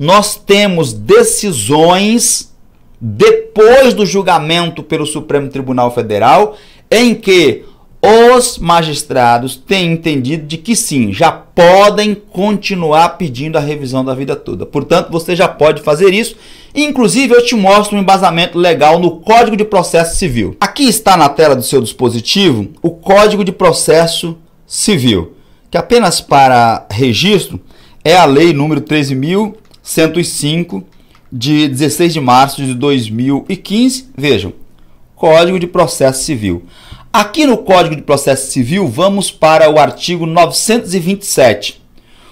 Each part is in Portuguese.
nós temos decisões depois do julgamento pelo Supremo Tribunal Federal em que os magistrados têm entendido de que sim, já podem continuar pedindo a revisão da vida toda. Portanto, você já pode fazer isso. Inclusive, eu te mostro um embasamento legal no Código de Processo Civil. Aqui está na tela do seu dispositivo o Código de Processo Civil, que apenas para registro é a lei número 13.000 105 de 16 de março de 2015. Vejam, Código de Processo Civil. Aqui no Código de Processo Civil, vamos para o artigo 927,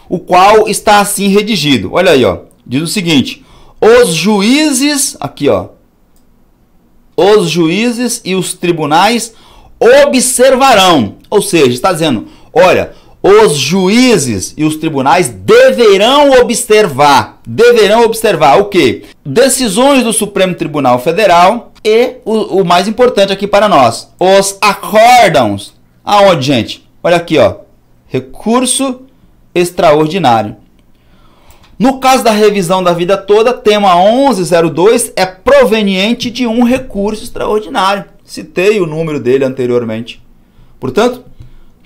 o qual está assim redigido. Olha aí, ó. Diz o seguinte: os juízes, aqui, ó, os juízes e os tribunais observarão, ou seja, está dizendo, olha, os juízes e os tribunais deverão observar, deverão observar o que? Decisões do Supremo Tribunal Federal e o, o, mais importante aqui para nós, os acórdãos. Aonde, gente? Olha aqui, ó. Recurso extraordinário. No caso da revisão da vida toda, tema 1102 é proveniente de um recurso extraordinário. Citei o número dele anteriormente. Portanto,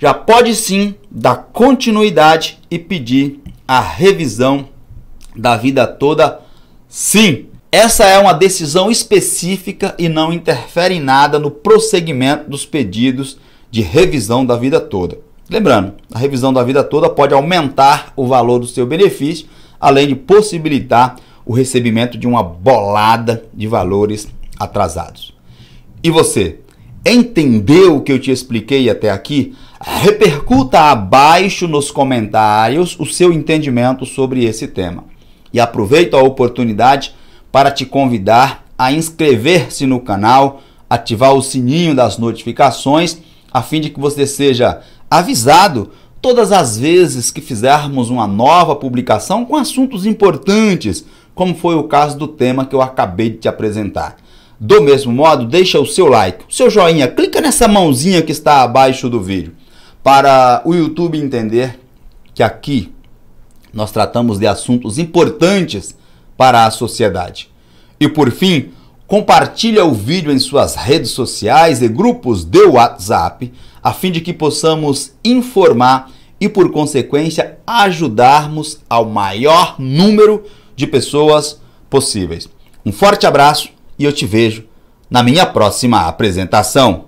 já pode sim dar continuidade e pedir a revisão da vida toda, sim. Essa é uma decisão específica e não interfere em nada no prosseguimento dos pedidos de revisão da vida toda. Lembrando, a revisão da vida toda pode aumentar o valor do seu benefício, além de possibilitar o recebimento de uma bolada de valores atrasados. E você, Entendeu o que eu te expliquei até aqui? Repercuta abaixo nos comentários o seu entendimento sobre esse tema. E aproveito a oportunidade para te convidar a inscrever-se no canal, ativar o sininho das notificações, a fim de que você seja avisado todas as vezes que fizermos uma nova publicação com assuntos importantes, como foi o caso do tema que eu acabei de te apresentar. Do mesmo modo, deixa o seu like, o seu joinha, clica nessa mãozinha que está abaixo do vídeo para o YouTube entender que aqui nós tratamos de assuntos importantes para a sociedade. E por fim, compartilha o vídeo em suas redes sociais e grupos de WhatsApp, a fim de que possamos informar e por consequência ajudarmos ao maior número de pessoas possíveis. Um forte abraço e eu te vejo na minha próxima apresentação.